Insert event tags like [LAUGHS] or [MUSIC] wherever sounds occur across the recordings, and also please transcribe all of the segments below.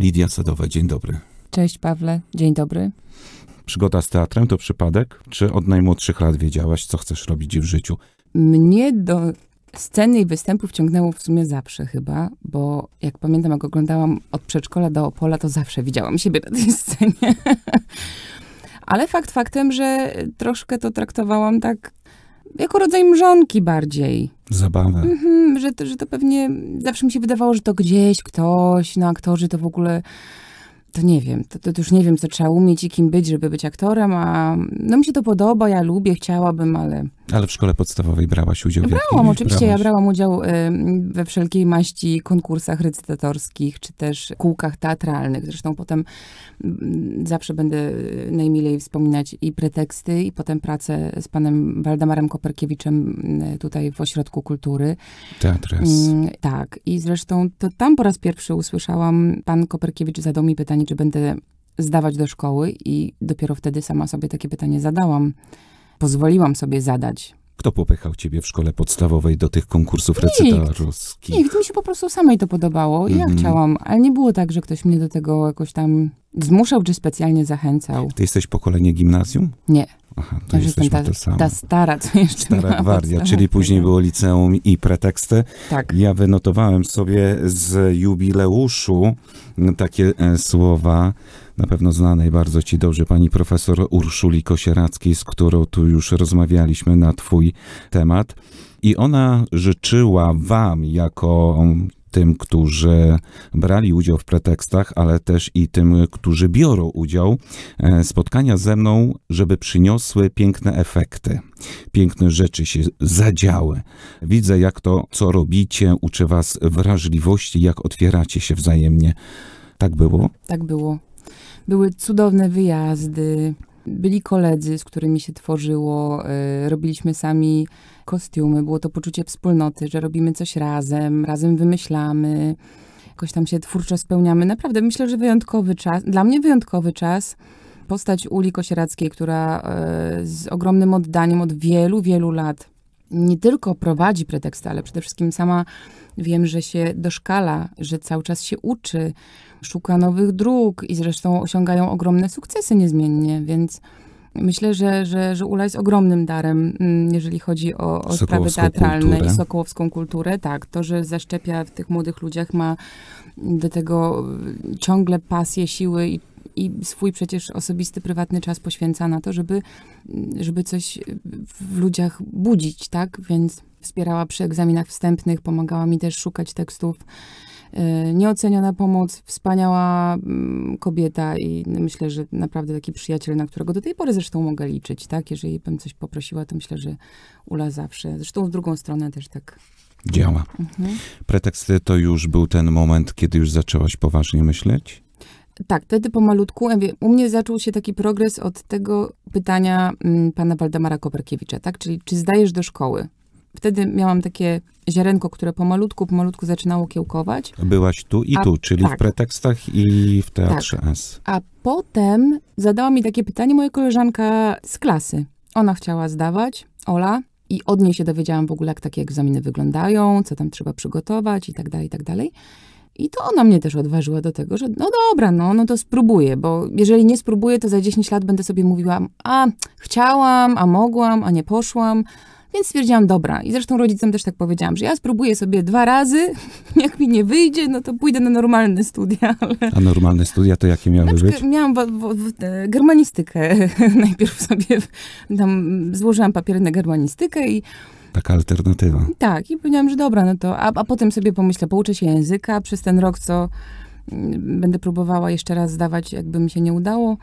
Lidia Sadowa, dzień dobry. Cześć Pawle, dzień dobry. Przygoda z teatrem to przypadek? Czy od najmłodszych lat wiedziałaś, co chcesz robić w życiu? Mnie do sceny i występów ciągnęło w sumie zawsze chyba, bo jak pamiętam, jak oglądałam od przedszkola do Opola, to zawsze widziałam siebie na tej [LAUGHS] scenie. Ale fakt faktem, że troszkę to traktowałam tak jako rodzaj mrzonki bardziej. Zabawę. Mhm, że, to, że to pewnie, zawsze mi się wydawało, że to gdzieś ktoś, no aktorzy to w ogóle, to nie wiem, to, to już nie wiem, co trzeba umieć i kim być, żeby być aktorem, a no mi się to podoba, ja lubię, chciałabym, ale ale w szkole podstawowej brałaś udział w w Brałam, oczywiście. Brałaś? Ja brałam udział we wszelkiej maści konkursach recytatorskich, czy też kółkach teatralnych. Zresztą potem mm, zawsze będę y, najmilej wspominać i preteksty, i potem pracę z panem Waldemarem Koperkiewiczem mm, tutaj w Ośrodku Kultury. Teatr mm, Tak. I zresztą to tam po raz pierwszy usłyszałam, pan Koperkiewicz zadał mi pytanie, czy będę zdawać do szkoły i dopiero wtedy sama sobie takie pytanie zadałam pozwoliłam sobie zadać. Kto popychał ciebie w szkole podstawowej do tych konkursów recytatorskich? Nikt, mi się po prostu samej to podobało i ja mhm. chciałam, ale nie było tak, że ktoś mnie do tego jakoś tam zmuszał czy specjalnie zachęcał. Ty jesteś pokolenie gimnazjum? Nie. Aha, to, jest ta, ta stara, co jeszcze Stara gwardia, czyli później było liceum i preteksty. Tak. Ja wynotowałem sobie z jubileuszu takie e, słowa, na pewno znanej bardzo ci dobrze pani profesor Urszuli Kosierackiej, z którą tu już rozmawialiśmy na twój temat. I ona życzyła wam jako tym, którzy brali udział w pretekstach, ale też i tym, którzy biorą udział, e, spotkania ze mną, żeby przyniosły piękne efekty. Piękne rzeczy się zadziały. Widzę, jak to, co robicie, uczy was wrażliwości, jak otwieracie się wzajemnie. Tak było? Tak było. Były cudowne wyjazdy, byli koledzy, z którymi się tworzyło, y, robiliśmy sami kostiumy, było to poczucie wspólnoty, że robimy coś razem, razem wymyślamy, jakoś tam się twórczo spełniamy. Naprawdę myślę, że wyjątkowy czas, dla mnie wyjątkowy czas. Postać Uli Kosierackiej, która y, z ogromnym oddaniem od wielu, wielu lat nie tylko prowadzi preteksty, ale przede wszystkim sama wiem, że się doszkala, że cały czas się uczy, szuka nowych dróg i zresztą osiągają ogromne sukcesy niezmiennie, więc myślę, że, że, że Ula jest ogromnym darem, mm, jeżeli chodzi o, o sprawy teatralne kulturę. i sokołowską kulturę. Tak, to, że zaszczepia w tych młodych ludziach, ma do tego mm, ciągle pasję, siły i i swój przecież osobisty, prywatny czas poświęca na to, żeby, mm, żeby coś w ludziach budzić, tak? Więc wspierała przy egzaminach wstępnych, pomagała mi też szukać tekstów Y, nieoceniona pomoc, wspaniała mm, kobieta i myślę, że naprawdę taki przyjaciel, na którego do tej pory zresztą mogę liczyć, tak? Jeżeli bym coś poprosiła, to myślę, że Ula zawsze. Zresztą w drugą stronę też tak działa. Mhm. Pretekst to już był ten moment, kiedy już zaczęłaś poważnie myśleć? Tak, wtedy pomalutku. U mnie zaczął się taki progres od tego pytania mm, pana Waldemara Koperkiewicza, tak? Czyli czy zdajesz do szkoły? wtedy miałam takie ziarenko, które pomalutku, pomalutku zaczynało kiełkować. Byłaś tu i tu, czyli tak. w pretekstach i w tak. teatrze tak. S. A potem zadała mi takie pytanie moja koleżanka z klasy. Ona chciała zdawać, Ola, i od niej się dowiedziałam w ogóle, jak takie egzaminy wyglądają, co tam trzeba przygotować i tak dalej, i tak dalej. I to ona mnie też odważyła do tego, że no dobra, no, no to spróbuję, bo jeżeli nie spróbuję, to za 10 lat będę sobie mówiła, a chciałam, a mogłam, a nie poszłam, więc stwierdziłam, dobra. I zresztą rodzicom też tak powiedziałam, że ja spróbuję sobie dwa razy. [LAUGHS] Jak mi nie wyjdzie, no to pójdę na normalne studia. [LAUGHS] Ale... A normalne studia to jakie miały być? Miałam w, w, w germanistykę. [LAUGHS] Najpierw sobie tam złożyłam papiery na germanistykę i taka alternatywa. Tak, i powiedziałam, że dobra, no to, a, a potem sobie pomyślę, pouczę się języka przez ten rok, co mm, będę próbowała jeszcze raz zdawać, jakby mi się nie udało.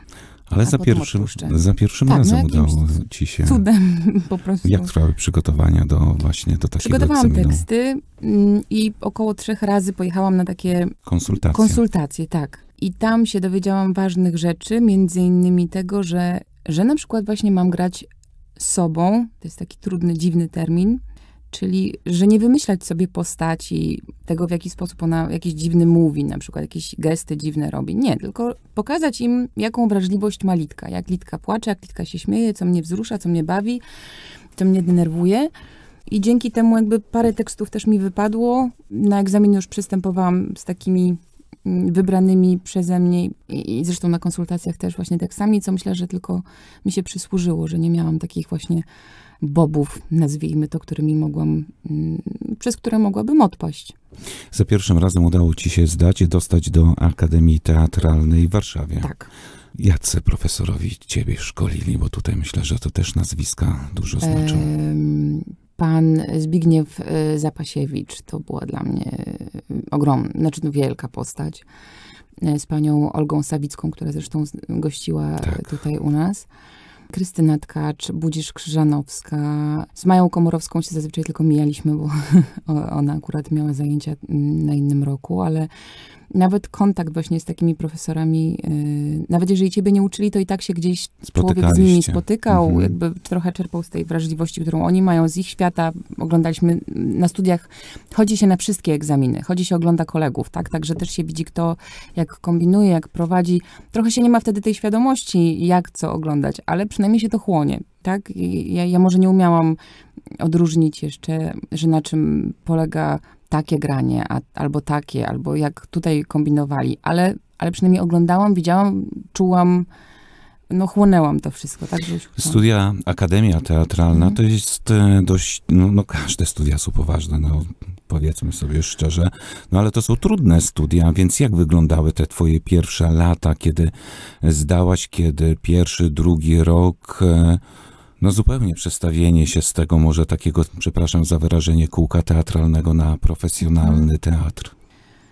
Ale za pierwszym, za pierwszym tak, no razem no udało ci się. Cudem [LAUGHS] po prostu. Jak trwały przygotowania do właśnie do takiego Przygotowałam teksty mm, i około trzech razy pojechałam na takie konsultacje. konsultacje, tak. I tam się dowiedziałam ważnych rzeczy, między innymi tego, że, że na przykład właśnie mam grać sobą, to jest taki trudny, dziwny termin, Czyli, że nie wymyślać sobie postaci tego, w jaki sposób ona jakiś dziwny mówi, na przykład jakieś gesty dziwne robi. Nie, tylko pokazać im, jaką wrażliwość ma Litka. Jak Litka płacze, jak Litka się śmieje, co mnie wzrusza, co mnie bawi, co mnie denerwuje. I dzięki temu jakby parę tekstów też mi wypadło. Na egzamin już przystępowałam z takimi mm, wybranymi przeze mnie i, zresztą na konsultacjach też właśnie tekstami, co myślę, że tylko mi się przysłużyło, że nie miałam takich właśnie bobów, nazwijmy to, którymi mogłam, mm, przez które mogłabym odpaść. Za pierwszym razem udało ci się zdać dostać do Akademii Teatralnej w Warszawie. Tak. Jacy profesorowi ciebie szkolili, bo tutaj myślę, że to też nazwiska dużo znaczą. Ehm, pan Zbigniew e, Zapasiewicz to była dla mnie e, ogromna, znaczy wielka postać e, z panią Olgą Sawicką, która zresztą gościła tak. tutaj u nas. Krystyna Tkacz, Budzisz Krzyżanowska. Z Mają Komorowską się zazwyczaj tylko mijaliśmy, bo [LAUGHS] ona akurat miała zajęcia mm, na innym roku, ale nawet kontakt właśnie z takimi profesorami, yy, nawet jeżeli ciebie nie uczyli, to i tak się gdzieś człowiek z nimi spotykał, mhm. jakby trochę czerpał z tej wrażliwości, którą oni mają, z ich świata. Oglądaliśmy na studiach, chodzi się na wszystkie egzaminy, chodzi się ogląda kolegów, tak? Także też się widzi, kto jak kombinuje, jak prowadzi. Trochę się nie ma wtedy tej świadomości, jak co oglądać, ale przynajmniej się to chłonie, tak? ja, ja może nie umiałam odróżnić jeszcze, że na czym polega takie granie, a, albo takie, albo jak tutaj kombinowali, ale, ale przynajmniej oglądałam, widziałam, czułam, no chłonęłam to wszystko. Tak, Studia, Akademia Teatralna to mhm. jest e, dość, no, no, każde studia są poważne, no powiedzmy sobie szczerze, no ale to są trudne studia, więc jak wyglądały te twoje pierwsze lata, kiedy zdałaś, kiedy pierwszy, drugi rok... E, no zupełnie przestawienie się z tego może takiego, przepraszam za wyrażenie, kółka teatralnego na profesjonalny mhm. teatr?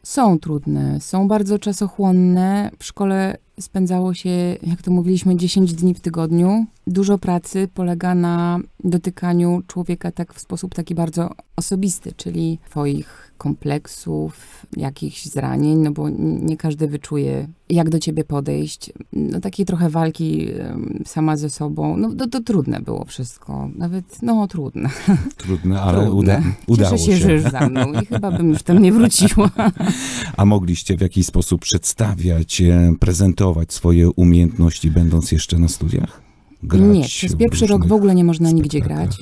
Są trudne, są bardzo czasochłonne. W szkole spędzało się, jak to mówiliśmy, 10 dni w tygodniu, dużo pracy polega na dotykaniu człowieka tak w sposób taki bardzo osobisty, czyli twoich kompleksów, jakichś zranień, no bo nie każdy wyczuje, jak do ciebie podejść. No takiej trochę walki sama ze sobą, no to, to trudne było wszystko. Nawet, no trudne. Trudne, ale trudne. Uda, udało się. Cieszę się, że za mną i chyba bym już tam nie wróciła. A mogliście w jakiś sposób przedstawiać, e, prezentować swoje umiejętności, będąc jeszcze na studiach? grać? Nie, przez pierwszy rok w ogóle nie można nigdzie grać.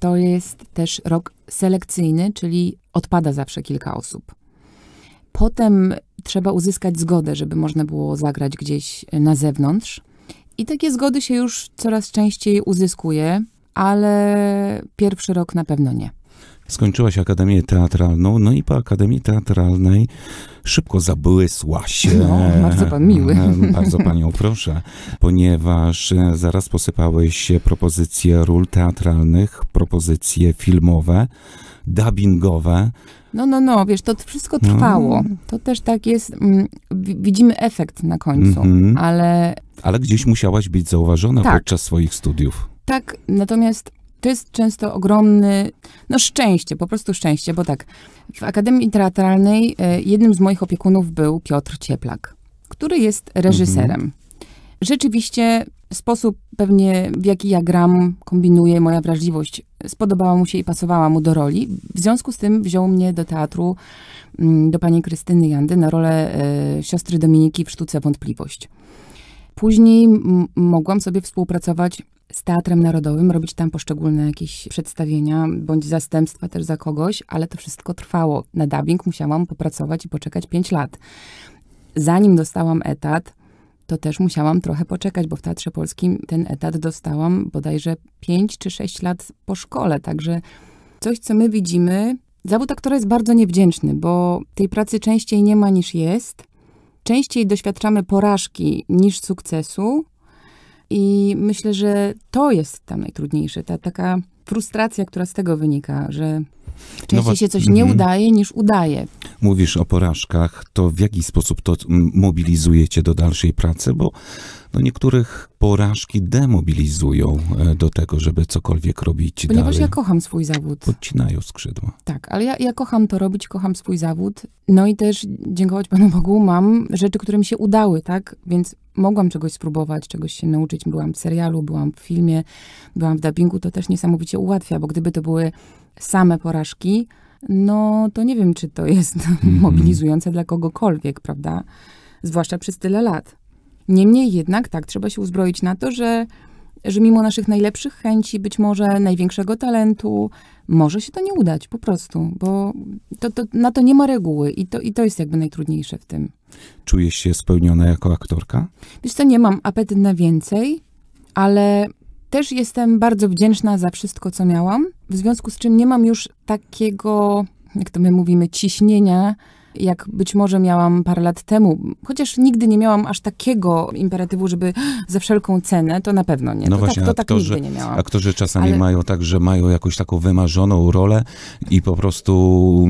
To jest też rok selekcyjny, czyli odpada zawsze kilka osób. Potem trzeba uzyskać zgodę, żeby można było zagrać gdzieś e, na zewnątrz. I takie zgody się już coraz częściej uzyskuje, ale pierwszy rok na pewno nie. Skończyłaś Akademię Teatralną, no i po Akademii Teatralnej szybko zabłysła się. No, bardzo pan miły. E, bardzo panią proszę, ponieważ e, zaraz posypałeś się propozycje ról teatralnych, propozycje filmowe, dubbingowe. No, no, no, wiesz, to wszystko no. trwało. No. To też tak jest, mm, widzimy efekt na końcu, mm -hmm. ale... Ale gdzieś musiałaś być zauważona tak. podczas swoich studiów. Tak, natomiast to jest często ogromny, no szczęście, po prostu szczęście, bo tak, w Akademii Teatralnej e, jednym z moich opiekunów był Piotr Cieplak, który jest reżyserem. Mhm. Rzeczywiście sposób pewnie, w jaki ja gram, kombinuje moja wrażliwość, spodobała mu się i pasowała mu do roli. W związku z tym wziął mnie do teatru, mm, do pani Krystyny Jandy na rolę e, siostry Dominiki w sztuce Wątpliwość. Później mogłam sobie współpracować z Teatrem Narodowym, robić tam poszczególne jakieś przedstawienia, bądź zastępstwa też za kogoś, ale to wszystko trwało. Na dubbing musiałam popracować i poczekać 5 lat. Zanim dostałam etat, to też musiałam trochę poczekać, bo w Teatrze Polskim ten etat dostałam bodajże 5 czy 6 lat po szkole, także coś, co my widzimy, zawód aktora jest bardzo niewdzięczny, bo tej pracy częściej nie ma niż jest częściej doświadczamy porażki niż sukcesu. I myślę, że to jest tam najtrudniejsze, ta taka frustracja, która z tego wynika, że Częściej no się coś nie mhm. udaje niż udaje. Mówisz o porażkach, to w jaki sposób to mobilizujecie do dalszej pracy? Bo no niektórych porażki demobilizują e, do tego, żeby cokolwiek robić Ponieważ dalej. ja kocham swój zawód. Podcinają skrzydła. Tak, ale ja, ja kocham to robić, kocham swój zawód. No i też dziękować Panu Bogu mam rzeczy, które mi się udały, tak? Więc mogłam czegoś spróbować, czegoś się nauczyć. Byłam w serialu, byłam w filmie, byłam w dubbingu. To też niesamowicie ułatwia, bo gdyby to były same porażki, no to nie wiem, czy to jest mm-hmm. [LAUGHS] mobilizujące dla kogokolwiek, prawda? Zwłaszcza przez tyle lat. Niemniej jednak, tak, trzeba się uzbroić na to, że, że mimo naszych najlepszych chęci, być może największego talentu, może się to nie udać po prostu, bo to, to, na to nie ma reguły i to, i to jest jakby najtrudniejsze w tym. Czujesz się spełniona jako aktorka? Wiesz co, nie mam apetyt na więcej, ale też jestem bardzo wdzięczna za wszystko, co miałam, w związku z czym nie mam już takiego, jak to my mówimy, ciśnienia jak być może miałam parę lat temu, chociaż nigdy nie miałam aż takiego imperatywu, żeby [GASPS] za wszelką cenę, to na pewno nie. No tak- to właśnie, tak, to aktorzy, tak nigdy nie miałam. Aktorzy czasami Ale... mają tak, że mają jakąś taką wymarzoną rolę i po prostu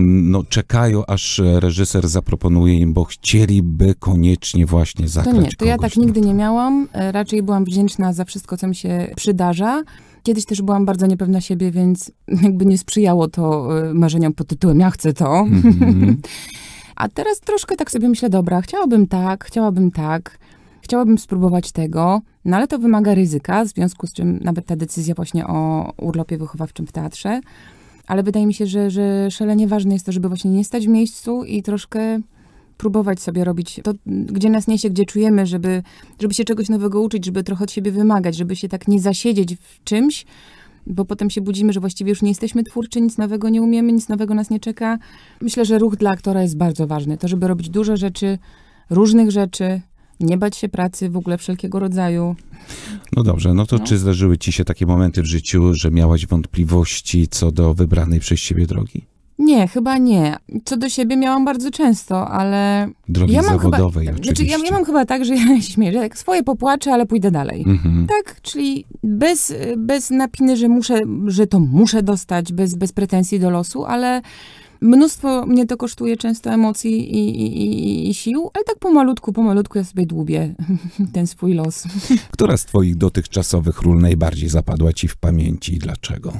no, czekają, aż reżyser zaproponuje im, bo chcieliby koniecznie właśnie zagrać To nie, to ja tak nigdy nie miałam. E, raczej byłam wdzięczna za wszystko, co mi się przydarza. Kiedyś też byłam bardzo niepewna siebie, więc jakby nie sprzyjało to e, marzeniom pod tytułem ja chcę to. Mm -hmm. [LAUGHS] A teraz troszkę tak sobie myślę, dobra, chciałabym tak, chciałabym tak, chciałabym spróbować tego, no ale to wymaga ryzyka, w związku z czym nawet ta decyzja właśnie o urlopie wychowawczym w teatrze. Ale wydaje mi się, że, że szalenie ważne jest to, żeby właśnie nie stać w miejscu i troszkę próbować sobie robić to, gdzie nas niesie, gdzie czujemy, żeby, żeby się czegoś nowego uczyć, żeby trochę od siebie wymagać, żeby się tak nie zasiedzieć w czymś, bo potem się budzimy, że właściwie już nie jesteśmy twórczy, nic nowego nie umiemy, nic nowego nas nie czeka. Myślę, że ruch dla aktora jest bardzo ważny. To, żeby robić dużo rzeczy, różnych rzeczy, nie bać się pracy w ogóle wszelkiego rodzaju. No dobrze, no to no. czy zdarzyły ci się takie momenty w życiu, że miałaś wątpliwości co do wybranej przez ciebie drogi? Nie, chyba nie. Co do siebie miałam bardzo często, ale. Drogi ja mam zawodowej, chyba, tak, oczywiście. Znaczy ja, ja, mam chyba tak, że ja [LAUGHS] się śmieję, że tak swoje popłaczę, ale pójdę dalej. Mhm. Tak, czyli bez, bez napiny, że muszę, że to muszę dostać, bez, bez pretensji do losu, ale mnóstwo mnie to kosztuje często emocji i, i, i, sił, ale tak pomalutku, pomalutku ja sobie dłubię [LAUGHS] ten swój los. Która z twoich dotychczasowych ról najbardziej zapadła ci w pamięci i dlaczego?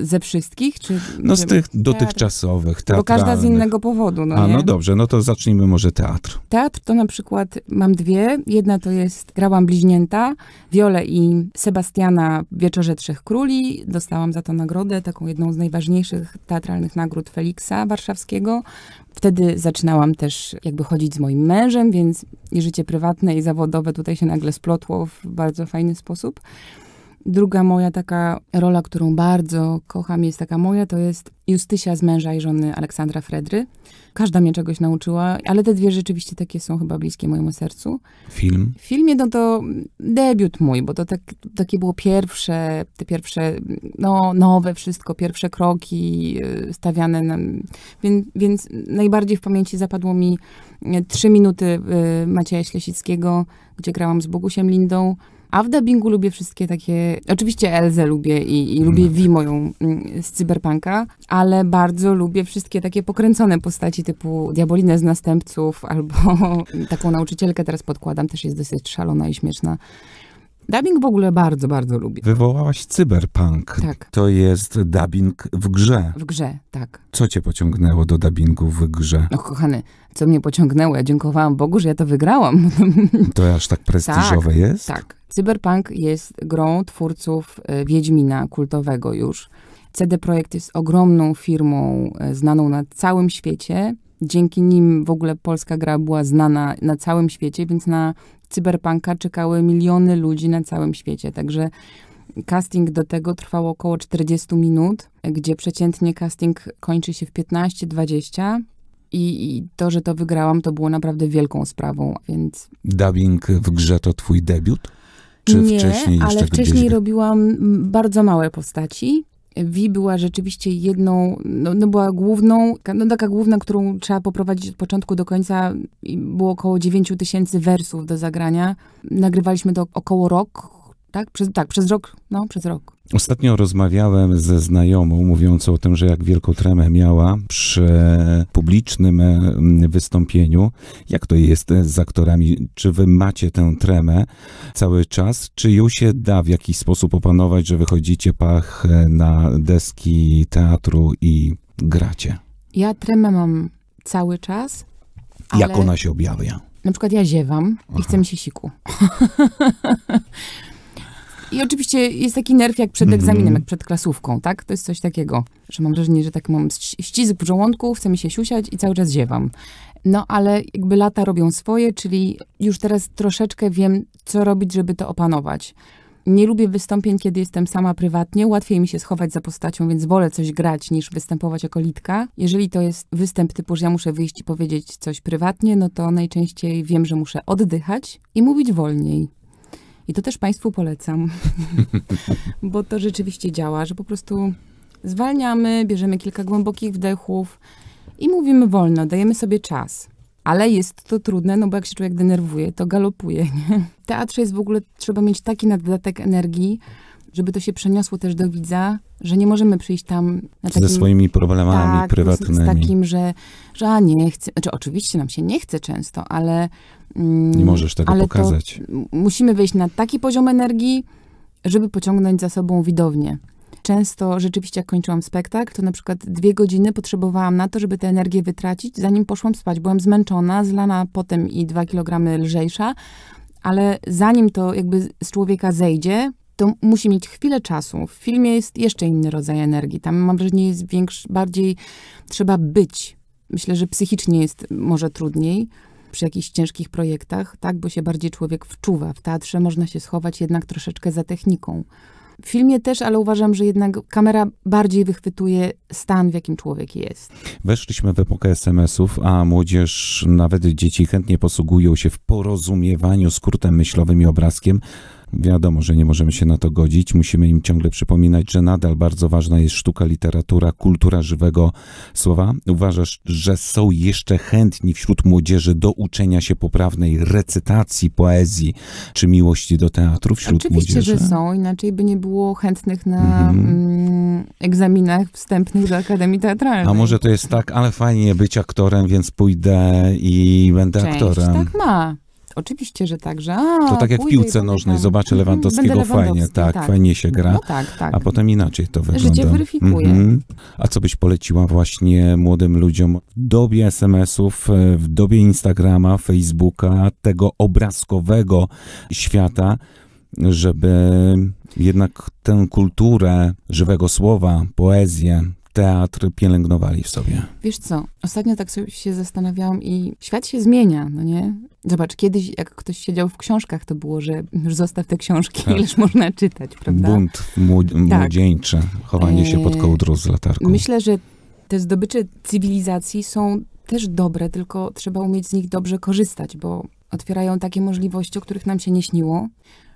ze wszystkich? Czy, no z tych dotychczasowych, teatralnych. Bo każda z innego powodu, no A, no nie? no dobrze, no to zacznijmy może teatr. Teatr to na przykład mam dwie. Jedna to jest Grałam Bliźnięta, Wiolę i Sebastiana w Wieczorze Trzech Króli. Dostałam za to nagrodę, taką jedną z najważniejszych teatralnych nagród Feliksa Warszawskiego. Wtedy zaczynałam też jakby chodzić z moim mężem, więc i życie prywatne i zawodowe tutaj się nagle splotło w bardzo fajny sposób. Druga moja taka rola, którą bardzo kocham, jest taka moja, to jest Justysia z męża i żony Aleksandra Fredry. Każda mnie czegoś nauczyła, ale te dwie rzeczywiście takie są chyba bliskie mojemu sercu. Film? W filmie no to debiut mój, bo to tak, takie było pierwsze, te pierwsze, no nowe wszystko, pierwsze kroki y, stawiane. Na, więc, więc najbardziej w pamięci zapadło mi e, trzy minuty y, Macieja Ślesickiego, gdzie grałam z Bogusiem Lindą a w dubbingu lubię wszystkie takie... Oczywiście Elzę lubię i, i lubię mhm. Vi moją mm, z Cyberpunka, ale bardzo lubię wszystkie takie pokręcone postaci typu Diabolinę z Następców albo [LAUGHS] taką nauczycielkę teraz podkładam, też jest dosyć szalona i śmieszna. Dubbing w ogóle bardzo, bardzo lubię. Wywołałaś cyberpunk. Tak. To jest dubbing w grze. W grze, tak. Co cię pociągnęło do dubbingu w grze? Och, kochany, co mnie pociągnęło? Ja dziękowałam Bogu, że ja to wygrałam. To aż tak, [LAUGHS] tak prestiżowe tak, jest? Tak. Cyberpunk jest grą twórców e, Wiedźmina kultowego już. CD Projekt jest ogromną firmą e, znaną na całym świecie. Dzięki nim w ogóle polska gra była znana na całym świecie, więc na Cyberpunka czekały miliony ludzi na całym świecie. Także casting do tego trwał około 40 minut, gdzie przeciętnie casting kończy się w 15-20. I, I to, że to wygrałam, to było naprawdę wielką sprawą, więc... Dubbing w grze to twój debiut? Czy nie, wcześniej ale wcześniej gdzieś... robiłam bardzo małe postaci. Wi była rzeczywiście jedną, no, no, była główną, no taka główna, którą trzeba poprowadzić od początku do końca. Było około 9 tysięcy wersów do zagrania. Nagrywaliśmy to około rok, tak? Przez, tak, przez rok, no, przez rok. Ostatnio rozmawiałem ze znajomą mówiącą o tym, że jak wielką tremę miała przy publicznym e, wystąpieniu. Jak to jest z aktorami? Czy wy macie tę tremę cały czas? Czy ją się da w jakiś sposób opanować, że wychodzicie pach e, na deski teatru i gracie? Ja tremę mam cały czas. Ale... Jak ona się objawia? Na przykład ja ziewam Aha. i chcę mi się siku. [LAUGHS] I oczywiście jest taki nerw jak przed mhm. egzaminem, mm. jak przed klasówką, tak? To jest coś takiego, że mam wrażenie, że tak mam ścisk w żołądku, chce mi się siusiać i cały czas ziewam. No ale jakby lata robią swoje, czyli już teraz troszeczkę wiem, co robić, żeby to opanować. Nie lubię wystąpień, kiedy jestem sama prywatnie. Łatwiej mi się schować za postacią, więc wolę coś grać niż występować jako litka. Jeżeli to jest występ typu, że ja muszę wyjść i powiedzieć coś prywatnie, no to najczęściej wiem, że muszę oddychać i mówić wolniej. I to też Państwu polecam, [LAUGHS] bo to rzeczywiście działa, że po prostu zwalniamy, bierzemy kilka głębokich wdechów i mówimy wolno, dajemy sobie czas. Ale jest to trudne, no bo jak się człowiek denerwuje, to galopuje. Nie? W [LAUGHS] teatrze jest w ogóle, trzeba mieć taki naddatek energii, żeby to się przeniosło też do widza, że nie możemy przyjść tam na takim, ze swoimi problemami tak, prywatnymi. Z, z takim, że, że a nie chcę, znaczy oczywiście nam się nie chce często, ale mm, nie możesz tego pokazać. musimy wejść na taki poziom energii, żeby pociągnąć za sobą widownię. Często rzeczywiście, jak kończyłam spektakl, to na przykład dwie godziny potrzebowałam na to, żeby tę energię wytracić, zanim poszłam spać. Byłam zmęczona, zlana potem i dwa kilogramy lżejsza, ale zanim to jakby z człowieka zejdzie, to musi mieć chwilę czasu. W filmie jest jeszcze inny rodzaj energii. Tam mam wrażenie jest większy, bardziej trzeba być. Myślę, że psychicznie jest może trudniej przy jakichś ciężkich projektach, tak, bo się bardziej człowiek wczuwa. W teatrze można się schować jednak troszeczkę za techniką. W filmie też, ale uważam, że jednak kamera bardziej wychwytuje stan, w jakim człowiek jest. Weszliśmy w epokę SMS-ów, a młodzież, nawet dzieci chętnie posługują się w porozumiewaniu skrótem myślowym i obrazkiem, Wiadomo, że nie możemy się na to godzić. Musimy im ciągle przypominać, że nadal bardzo ważna jest sztuka, literatura, kultura żywego słowa. Uważasz, że są jeszcze chętni wśród młodzieży do uczenia się poprawnej recytacji poezji czy miłości do teatru wśród Oczywiście, młodzieży? Oczywiście, że są. Inaczej by nie było chętnych na mhm. Mm, egzaminach wstępnych do Akademii Teatralnej. A może to jest tak, ale fajnie być aktorem, więc pójdę i będę Część aktorem. tak ma. Oczywiście, że tak, że a, To tak jak w piłce nożnej, zobaczę mhm, Lewandowskiego, fajnie, tak, tak, fajnie się gra, no tak, tak. a potem inaczej to wygląda. Życie weryfikuje. Mhm. A co byś poleciła właśnie młodym ludziom w dobie SMS-ów, e, w dobie Instagrama, Facebooka, tego obrazkowego świata, żeby jednak tę kulturę żywego słowa, poezję, teatr pielęgnowali w sobie? Wiesz co, ostatnio tak sobie się zastanawiałam i świat się zmienia, no nie? Zobacz, kiedyś jak ktoś siedział w książkach, to było, że już zostaw te książki, tak. ileż można czytać, prawda? Bunt młodzieńczy, tak. chowanie się pod eee, kołdrą z latarką. Myślę, że te zdobycze cywilizacji są też dobre, tylko trzeba umieć z nich dobrze korzystać, bo otwierają takie możliwości, o których nam się nie śniło.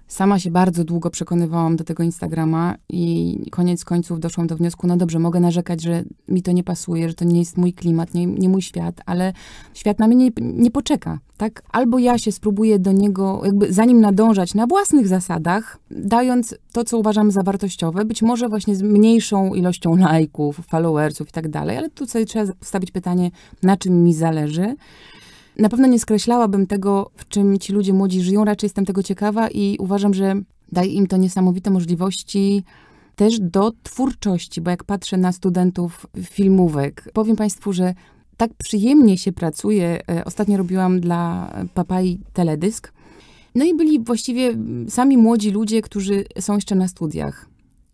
Sama się bardzo długo przekonywałam do tego Instagrama i koniec końców doszłam do wniosku, no dobrze, mogę narzekać, że mi to nie pasuje, że to nie jest mój klimat, nie, nie mój świat, ale świat na mnie nie, nie poczeka, tak? Albo ja się spróbuję do niego, jakby za nim nadążać na własnych zasadach, dając to, co uważam za wartościowe, być może właśnie z mniejszą ilością lajków, followersów i tak dalej, ale tutaj trzeba stawić pytanie, na czym mi zależy na pewno nie skreślałabym tego, w czym ci ludzie młodzi żyją, raczej jestem tego ciekawa i uważam, że daje im to niesamowite możliwości też do twórczości, bo jak patrzę na studentów filmówek, powiem Państwu, że tak przyjemnie się pracuje. E, ostatnio robiłam dla Papai teledysk. No i byli właściwie sami młodzi ludzie, którzy są jeszcze na studiach.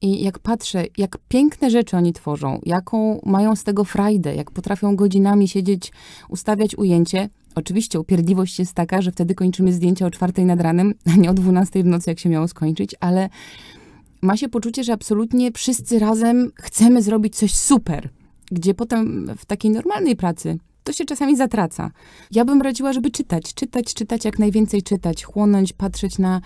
I jak patrzę, jak piękne rzeczy oni tworzą, jaką mają z tego frajdę, jak potrafią godzinami siedzieć, ustawiać ujęcie. Oczywiście upierdliwość jest taka, że wtedy kończymy zdjęcia o czwartej nad ranem, [LAUGHS] a nie o dwunastej w nocy, jak się miało skończyć, ale ma się poczucie, że absolutnie wszyscy razem chcemy zrobić coś super, gdzie potem w takiej normalnej pracy to się czasami zatraca. Ja bym radziła, żeby czytać, czytać, czytać, jak najwięcej czytać, chłonąć, patrzeć na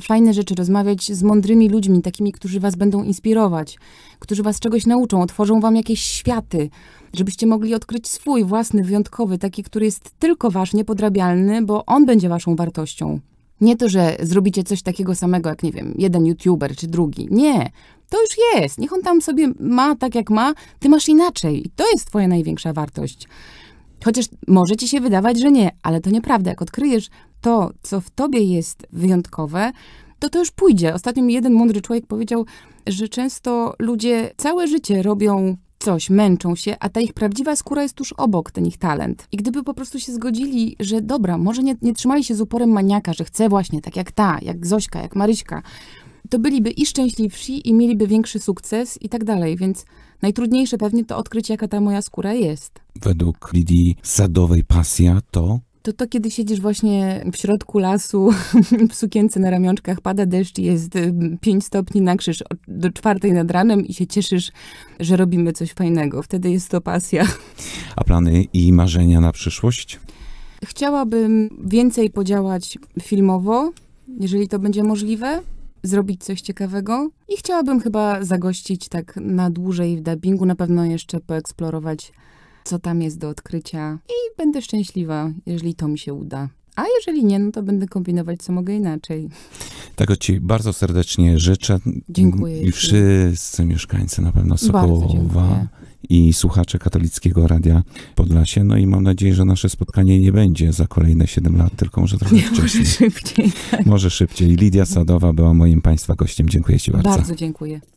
fajne rzeczy, rozmawiać z mądrymi ludźmi, takimi, którzy was będą inspirować, którzy was czegoś nauczą, otworzą wam jakieś światy, żebyście mogli odkryć swój własny, wyjątkowy, taki, który jest tylko wasz, niepodrabialny, bo on będzie waszą wartością. Nie to, że zrobicie coś takiego samego jak, nie wiem, jeden youtuber czy drugi. Nie. To już jest. Niech on tam sobie ma tak, jak ma. Ty masz inaczej. I to jest twoja największa wartość. Chociaż może ci się wydawać, że nie, ale to nieprawda. Jak odkryjesz to, co w tobie jest wyjątkowe, to to już pójdzie. Ostatnio mi jeden mądry człowiek powiedział, że często ludzie całe życie robią coś, męczą się, a ta ich prawdziwa skóra jest tuż obok, ten ich talent. I gdyby po prostu się zgodzili, że dobra, może nie, nie trzymali się z uporem maniaka, że chcę właśnie tak jak ta, jak Zośka, jak Maryśka, to byliby i szczęśliwsi, i mieliby większy sukces i tak dalej, więc Najtrudniejsze pewnie to odkryć, jaka ta moja skóra jest. Według Lidii Sadowej pasja to to to, kiedy siedzisz właśnie w środku lasu, [LAUGHS] w sukience na ramionczkach, pada deszcz i jest 5 y, stopni na krzyż do czwartej nad ranem i się cieszysz, że robimy coś fajnego. Wtedy jest to pasja. A plany i marzenia na przyszłość? Chciałabym więcej podziałać filmowo, jeżeli to będzie możliwe zrobić coś ciekawego i chciałabym chyba zagościć tak na dłużej w dubbingu, na pewno jeszcze poeksplorować, co tam jest do odkrycia i będę szczęśliwa, jeżeli to mi się uda a jeżeli nie, no to będę kombinować, co mogę inaczej. Tego tak, ci bardzo serdecznie życzę. Dziękuję. I wszyscy mieszkańcy na pewno Sokołowa i słuchacze Katolickiego Radia Podlasie. No i mam nadzieję, że nasze spotkanie nie będzie za kolejne 7 lat, tylko może trochę nie, wcześniej. Może szybciej. Tak. Może szybciej. Lidia Sadowa była moim Państwa gościem. Dziękuję Ci bardzo. Bardzo dziękuję.